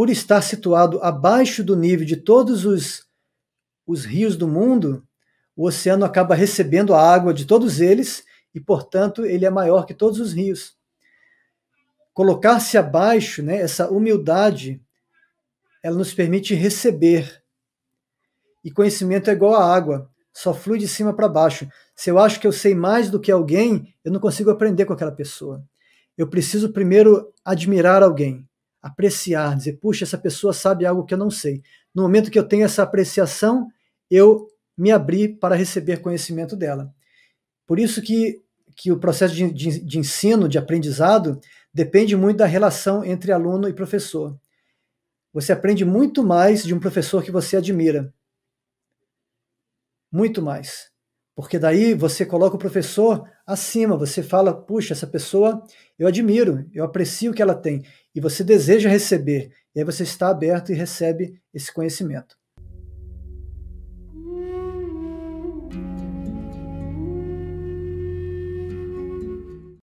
por estar situado abaixo do nível de todos os, os rios do mundo, o oceano acaba recebendo a água de todos eles e, portanto, ele é maior que todos os rios. Colocar-se abaixo, né, essa humildade, ela nos permite receber. E conhecimento é igual à água, só flui de cima para baixo. Se eu acho que eu sei mais do que alguém, eu não consigo aprender com aquela pessoa. Eu preciso primeiro admirar alguém apreciar, dizer, puxa, essa pessoa sabe algo que eu não sei. No momento que eu tenho essa apreciação, eu me abri para receber conhecimento dela. Por isso que, que o processo de, de, de ensino, de aprendizado, depende muito da relação entre aluno e professor. Você aprende muito mais de um professor que você admira. Muito mais. Porque daí você coloca o professor acima, você fala, puxa, essa pessoa eu admiro, eu aprecio o que ela tem, e você deseja receber, e aí você está aberto e recebe esse conhecimento.